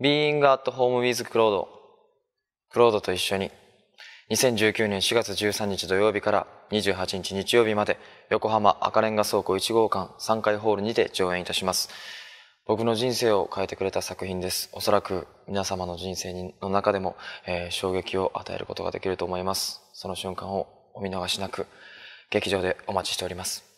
Being at Home with c l a u d クロードと一緒に2019年4月13日土曜日から28日日曜日まで横浜赤レンガ倉庫1号館3階ホールにて上演いたします僕の人生を変えてくれた作品ですおそらく皆様の人生の中でも、えー、衝撃を与えることができると思いますその瞬間をお見逃しなく劇場でお待ちしております